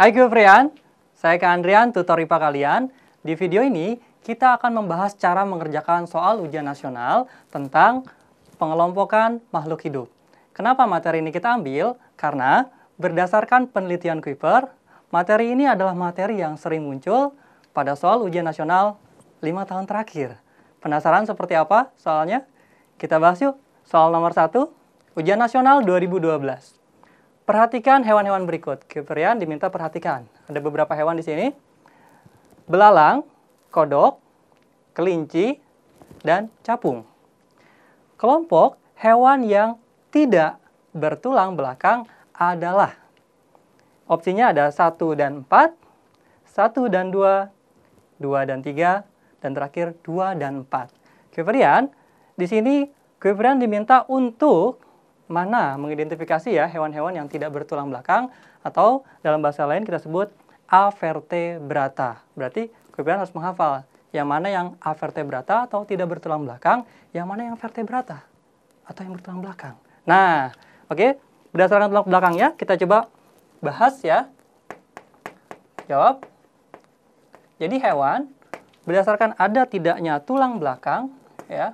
Hai Gilfrian, saya Kak Andrian, tutor IPA kalian. Di video ini, kita akan membahas cara mengerjakan soal ujian nasional tentang pengelompokan makhluk hidup. Kenapa materi ini kita ambil? Karena berdasarkan penelitian Kuiper, materi ini adalah materi yang sering muncul pada soal ujian nasional 5 tahun terakhir. Penasaran seperti apa soalnya? Kita bahas yuk. Soal nomor 1, ujian nasional 2012. Perhatikan hewan-hewan berikut. Kiprian diminta perhatikan. Ada beberapa hewan di sini. Belalang, kodok, kelinci, dan capung. Kelompok hewan yang tidak bertulang belakang adalah Opsinya ada 1 dan 4, 1 dan 2, 2 dan 3, dan terakhir 2 dan 4. Kuiperian, di sini Kuiperian diminta untuk mana mengidentifikasi ya hewan-hewan yang tidak bertulang belakang atau dalam bahasa lain kita sebut avertebrata. Berarti Kuiperian harus menghafal yang mana yang avertebrata atau tidak bertulang belakang, yang mana yang vertebrata atau yang bertulang belakang. Nah, oke, okay, berdasarkan tulang ya kita coba bahas ya. Jawab. Jadi hewan berdasarkan ada tidaknya tulang belakang ya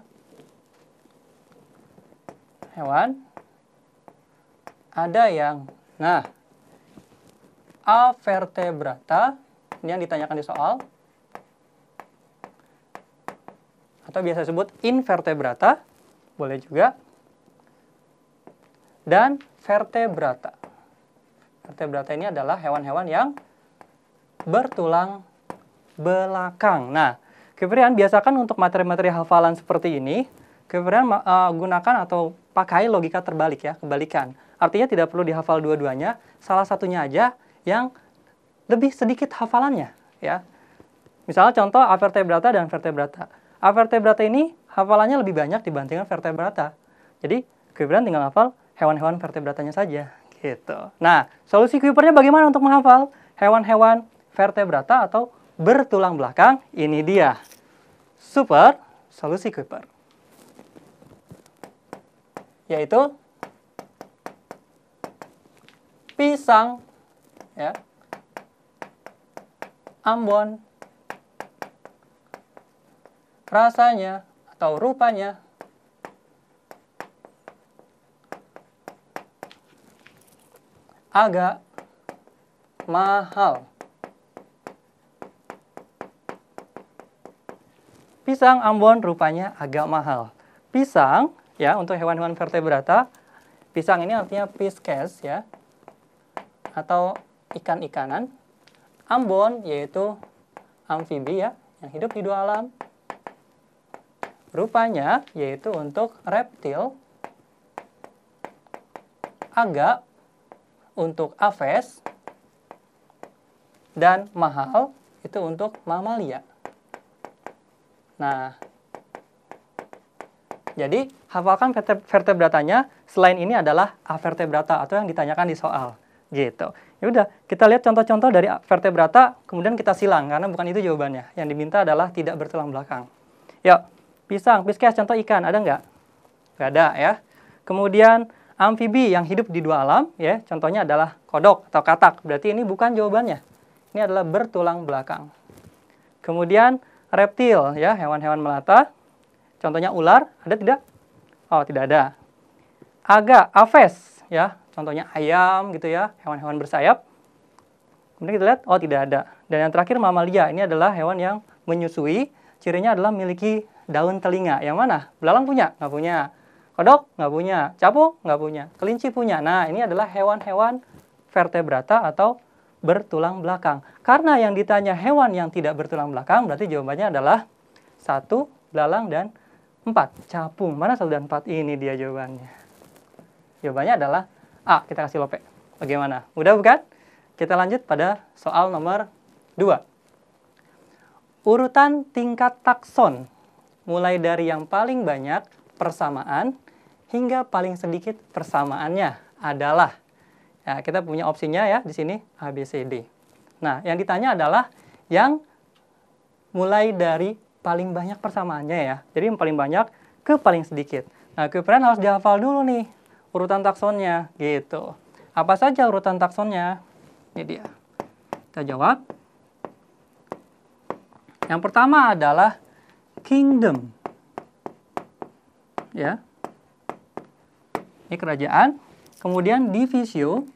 hewan ada yang nah avertebrata ini yang ditanyakan di soal atau biasa disebut invertebrata boleh juga dan vertebrata vertebrata ini adalah hewan-hewan yang bertulang belakang. Nah, Kevrian biasakan untuk materi-materi hafalan seperti ini, Kevrian uh, gunakan atau pakai logika terbalik ya, kebalikan. Artinya tidak perlu dihafal dua-duanya, salah satunya aja yang lebih sedikit hafalannya ya. Misalnya contoh avertebrata dan vertebrata. Avertebrata ini hafalannya lebih banyak dibandingkan vertebrata. Jadi Kevrian tinggal hafal hewan-hewan vertebratanya saja gitu. Nah, solusi Kuipernya bagaimana untuk menghafal hewan-hewan vertebrata atau bertulang belakang, ini dia. Super solusi Cooper. Yaitu pisang ya. Ambon rasanya atau rupanya agak mahal. Pisang Ambon rupanya agak mahal. Pisang, ya, untuk hewan-hewan vertebrata, pisang ini artinya pisces, ya, atau ikan-ikanan. Ambon, yaitu amfibi, ya, yang hidup di dua alam. Rupanya, yaitu untuk reptil, agak untuk aves, dan mahal itu untuk mamalia. Nah, jadi hafalkan vertebratanya. Selain ini adalah avertebrata atau yang ditanyakan di soal. Gitu. Ya udah, kita lihat contoh-contoh dari vertebrata, kemudian kita silang karena bukan itu jawabannya. Yang diminta adalah tidak bertulang belakang. ya pisang, piskes, contoh ikan, ada nggak? Nggak ada ya. Kemudian amfibi yang hidup di dua alam, ya contohnya adalah kodok atau katak. Berarti ini bukan jawabannya. Ini adalah bertulang belakang. Kemudian reptil ya, hewan-hewan melata. Contohnya ular, ada tidak? Oh, tidak ada. Aga, aves ya, contohnya ayam gitu ya, hewan-hewan bersayap. Kemudian kita lihat, oh tidak ada. Dan yang terakhir mamalia, ini adalah hewan yang menyusui. Cirinya adalah memiliki daun telinga. Yang mana? Belalang punya? Nggak punya. Kodok? Nggak punya. Capung? Nggak punya. Kelinci punya. Nah, ini adalah hewan-hewan vertebrata atau bertulang belakang. Karena yang ditanya hewan yang tidak bertulang belakang, berarti jawabannya adalah satu belalang dan empat capung. Mana satu dan empat ini dia jawabannya. Jawabannya adalah A. Kita kasih lope. Bagaimana? Mudah bukan? Kita lanjut pada soal nomor dua. Urutan tingkat takson mulai dari yang paling banyak persamaan hingga paling sedikit persamaannya adalah Nah, kita punya opsinya ya di sini A, B, C, D. Nah, yang ditanya adalah yang mulai dari paling banyak persamaannya ya. Jadi yang paling banyak ke paling sedikit. Nah, Kuiperian harus dihafal dulu nih urutan taksonnya gitu. Apa saja urutan taksonnya? Ini dia. Kita jawab. Yang pertama adalah kingdom. Ya. Ini kerajaan. Kemudian divisio,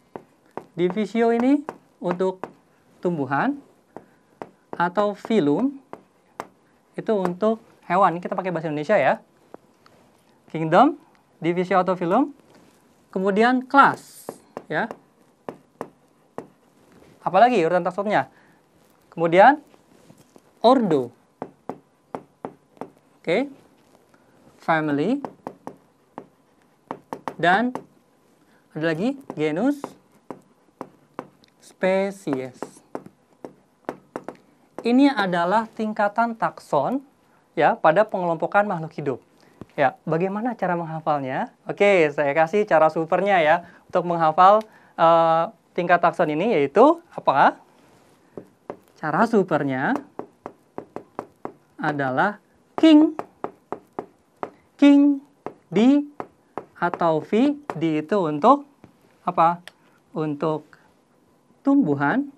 Divisio ini untuk tumbuhan atau filum itu untuk hewan. Kita pakai bahasa Indonesia ya. Kingdom, divisio atau filum. Kemudian kelas, ya. Apalagi urutan taksonnya. Kemudian ordo. Oke. Okay. Family dan ada lagi genus spesies. Ini adalah tingkatan takson ya pada pengelompokan makhluk hidup. Ya, bagaimana cara menghafalnya? Oke, saya kasih cara supernya ya untuk menghafal uh, tingkat takson ini yaitu apa? Cara supernya adalah king king di atau v di itu untuk apa? Untuk tumbuhan.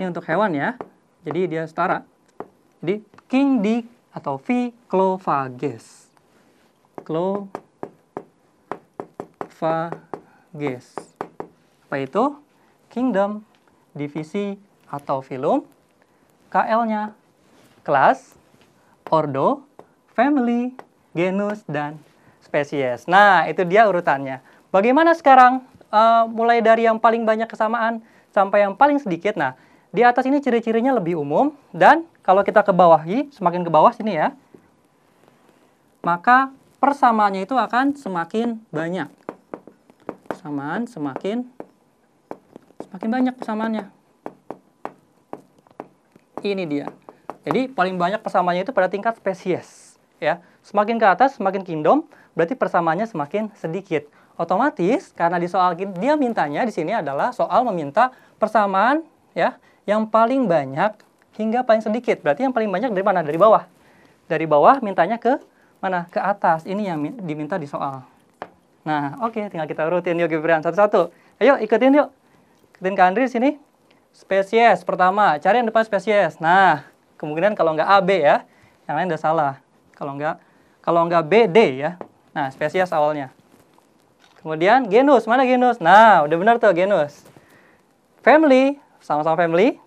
Ini untuk hewan ya. Jadi dia setara. Jadi king di atau V clovages. Clovages. Apa itu? Kingdom, divisi atau filum, KL-nya kelas, ordo, family, genus, dan spesies. Nah, itu dia urutannya. Bagaimana sekarang? uh, mulai dari yang paling banyak kesamaan sampai yang paling sedikit. Nah, di atas ini ciri-cirinya lebih umum dan kalau kita ke bawah ini, semakin ke bawah sini ya, maka persamaannya itu akan semakin banyak. Persamaan semakin semakin banyak persamaannya. Ini dia. Jadi paling banyak persamaannya itu pada tingkat spesies, ya. Semakin ke atas, semakin kingdom, berarti persamaannya semakin sedikit. Otomatis karena di soal dia mintanya di sini adalah soal meminta persamaan ya yang paling banyak hingga paling sedikit. Berarti yang paling banyak dari mana? Dari bawah. Dari bawah mintanya ke mana? Ke atas. Ini yang diminta di soal. Nah, oke, okay, tinggal kita rutin yuk Gibran satu-satu. Ayo ikutin yuk. Ikutin ke Andri sini. Spesies pertama, cari yang depan spesies. Nah, kemungkinan kalau nggak ab ya. Yang lain udah salah. Kalau nggak kalau nggak bd ya. Nah, spesies awalnya. Kemudian genus, mana genus? Nah, udah benar tuh genus. Family, sama-sama family.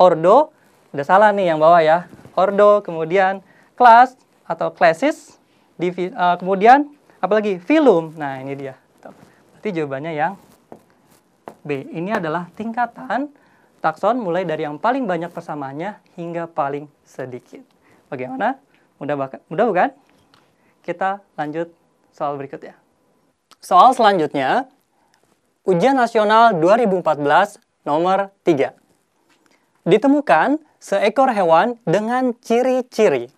Ordo, udah salah nih yang bawah ya. Ordo, kemudian class atau classes. Divi, uh, kemudian, apalagi filum. Nah, ini dia. Berarti jawabannya yang B. Ini adalah tingkatan takson mulai dari yang paling banyak persamaannya hingga paling sedikit. Bagaimana? Mudah, mudah bukan? Kita lanjut soal berikutnya. Soal selanjutnya, Ujian Nasional 2014 nomor 3. Ditemukan seekor hewan dengan ciri-ciri.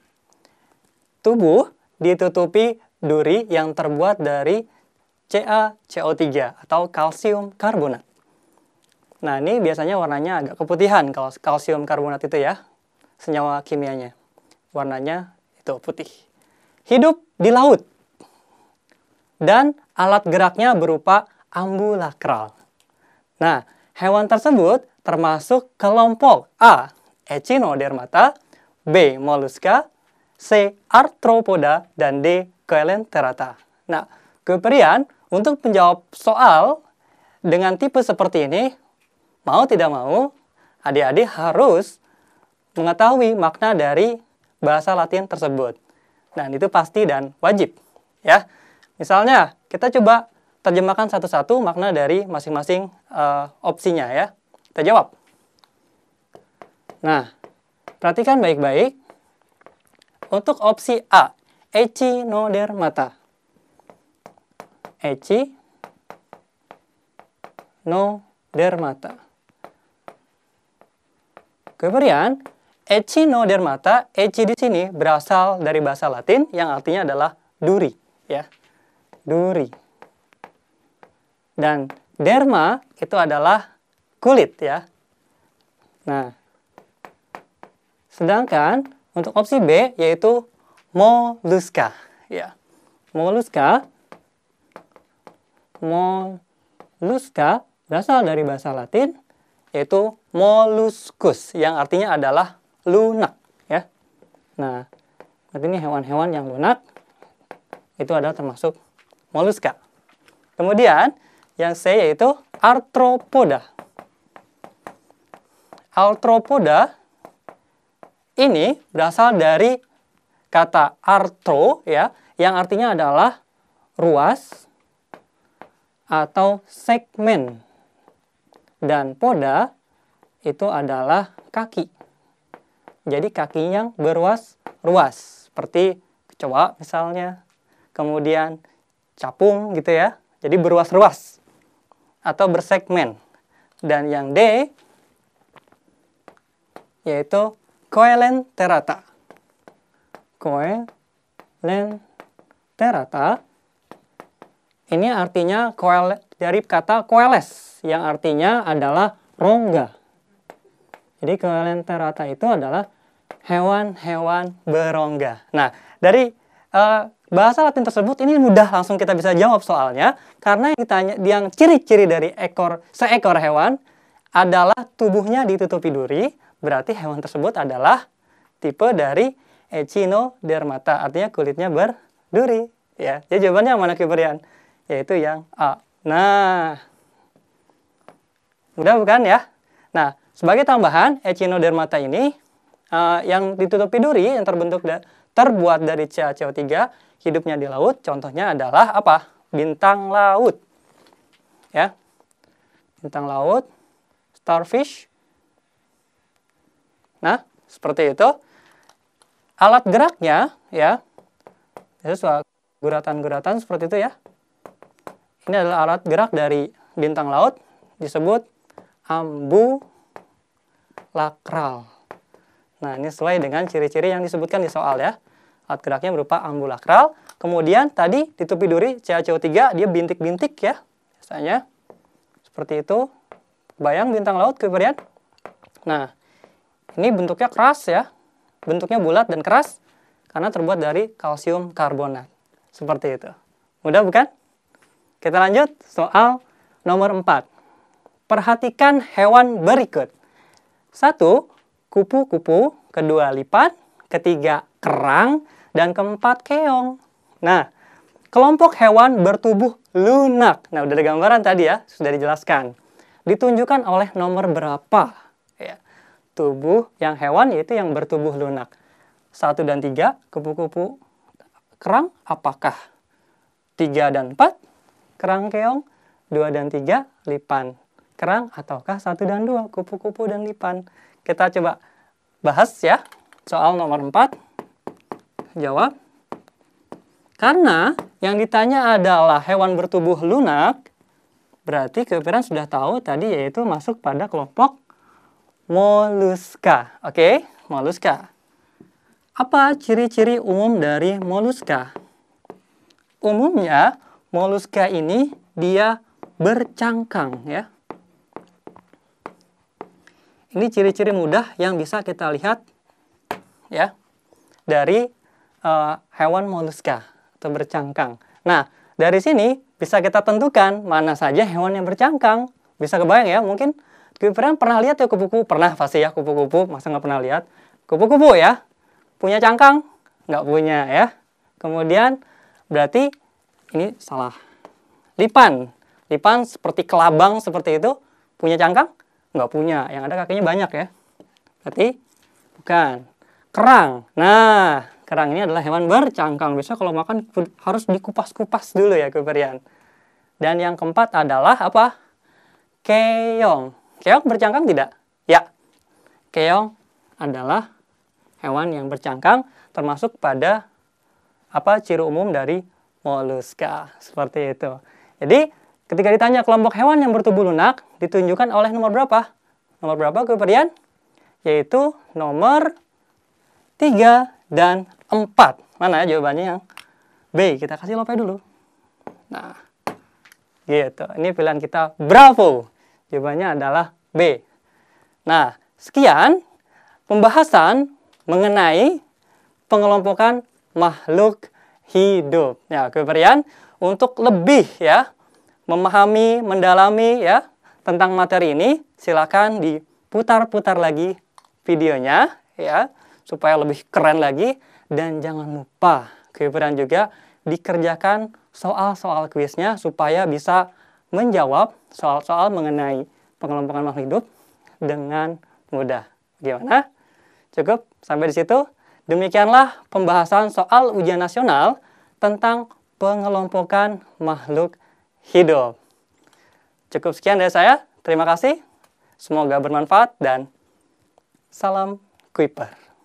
Tubuh ditutupi duri yang terbuat dari CaCO3 atau kalsium karbonat. Nah, ini biasanya warnanya agak keputihan kalau kalsium karbonat itu ya, senyawa kimianya. Warnanya itu putih. Hidup di laut dan alat geraknya berupa ambulakral. Nah, hewan tersebut termasuk kelompok A. Echinodermata B. Mollusca C. Arthropoda dan D. Coelenterata Nah, keperian untuk menjawab soal dengan tipe seperti ini, mau tidak mau, adik-adik harus mengetahui makna dari bahasa Latin tersebut. Nah, itu pasti dan wajib, ya. Misalnya, kita coba terjemahkan satu-satu makna dari masing-masing uh, opsinya ya. Kita jawab. Nah, perhatikan baik-baik. Untuk opsi A, Eci no der mata. Eci no dermata. mata. Kemudian, Eci no der Eci di sini berasal dari bahasa Latin yang artinya adalah duri. ya duri. Dan derma itu adalah kulit ya. Nah, sedangkan untuk opsi B yaitu moluska ya. Moluska moluska berasal dari bahasa Latin yaitu molluscus yang artinya adalah lunak ya. Nah, berarti ini hewan-hewan yang lunak itu adalah termasuk Moluska. Kemudian yang C yaitu arthropoda. Arthropoda ini berasal dari kata arthro ya, yang artinya adalah ruas atau segmen. Dan poda itu adalah kaki. Jadi kaki yang beruas ruas seperti kecoa misalnya. Kemudian capung gitu ya. Jadi beruas ruas atau bersegmen. Dan yang D yaitu koelen terata. Koelen terata ini artinya koel dari kata koeles yang artinya adalah rongga. Jadi koelen terata itu adalah hewan-hewan berongga. Nah, dari uh, Bahasa Latin tersebut ini mudah langsung kita bisa jawab soalnya karena yang ditanya yang ciri-ciri dari ekor seekor hewan adalah tubuhnya ditutupi duri, berarti hewan tersebut adalah tipe dari echinodermata, artinya kulitnya berduri. Ya, jadi jawabannya mana Kiberian? Yaitu yang A. Nah, mudah bukan ya? Nah, sebagai tambahan echinodermata ini uh, yang ditutupi duri yang terbentuk da terbuat dari CaCO3 hidupnya di laut. Contohnya adalah apa? Bintang laut. Ya. Bintang laut, starfish. Nah, seperti itu. Alat geraknya ya. Itu guratan-guratan seperti itu ya. Ini adalah alat gerak dari bintang laut disebut ambu lakral. Nah, ini sesuai dengan ciri-ciri yang disebutkan di soal ya. Alat geraknya berupa ambulakral. Kemudian tadi ditupi duri CaCO3 dia bintik-bintik ya. Biasanya seperti itu. Bayang bintang laut Kuiperian. Nah, ini bentuknya keras ya. Bentuknya bulat dan keras karena terbuat dari kalsium karbonat. Seperti itu. Mudah bukan? Kita lanjut soal nomor 4. Perhatikan hewan berikut. Satu, kupu-kupu, kedua lipat, ketiga kerang, dan keempat keong. Nah, kelompok hewan bertubuh lunak. Nah, udah ada gambaran tadi ya, sudah dijelaskan. Ditunjukkan oleh nomor berapa. Ya. Tubuh yang hewan yaitu yang bertubuh lunak. Satu dan tiga, kupu-kupu kerang apakah? Tiga dan empat, kerang keong. Dua dan tiga, lipan. Kerang ataukah satu dan dua, kupu-kupu dan lipan. Kita coba bahas ya soal nomor 4. Jawab. Karena yang ditanya adalah hewan bertubuh lunak, berarti kepikiran sudah tahu tadi yaitu masuk pada kelompok moluska. Oke, moluska. Apa ciri-ciri umum dari moluska? Umumnya moluska ini dia bercangkang ya. Ini ciri-ciri mudah yang bisa kita lihat ya dari uh, hewan moluska atau bercangkang. Nah, dari sini bisa kita tentukan mana saja hewan yang bercangkang. Bisa kebayang ya, mungkin kalian pernah lihat ya kupu-kupu? Pernah pasti ya kupu-kupu, masa nggak pernah lihat? Kupu-kupu ya, punya cangkang? Nggak punya ya. Kemudian berarti ini salah. Lipan, lipan seperti kelabang seperti itu, punya cangkang? nggak punya. Yang ada kakinya banyak ya. Berarti bukan. Kerang. Nah, kerang ini adalah hewan bercangkang. Biasanya kalau makan harus dikupas-kupas dulu ya, Kuperian. Dan yang keempat adalah apa? Keong. Keong bercangkang tidak? Ya. Keong adalah hewan yang bercangkang termasuk pada apa ciri umum dari moluska seperti itu. Jadi Ketika ditanya kelompok hewan yang bertubuh lunak, ditunjukkan oleh nomor berapa? Nomor berapa kemudian? Yaitu nomor 3 dan 4. Mana ya jawabannya yang B? Kita kasih lope dulu. Nah, gitu. Ini pilihan kita bravo. Jawabannya adalah B. Nah, sekian pembahasan mengenai pengelompokan makhluk hidup. Ya, kemudian untuk lebih ya memahami, mendalami ya tentang materi ini, silakan diputar-putar lagi videonya ya supaya lebih keren lagi dan jangan lupa Gibran juga dikerjakan soal-soal kuisnya supaya bisa menjawab soal-soal mengenai pengelompokan makhluk hidup dengan mudah. Gimana? Cukup sampai di situ. Demikianlah pembahasan soal ujian nasional tentang pengelompokan makhluk hidup hidup. Cukup sekian dari ya saya. Terima kasih. Semoga bermanfaat dan salam Kuiper.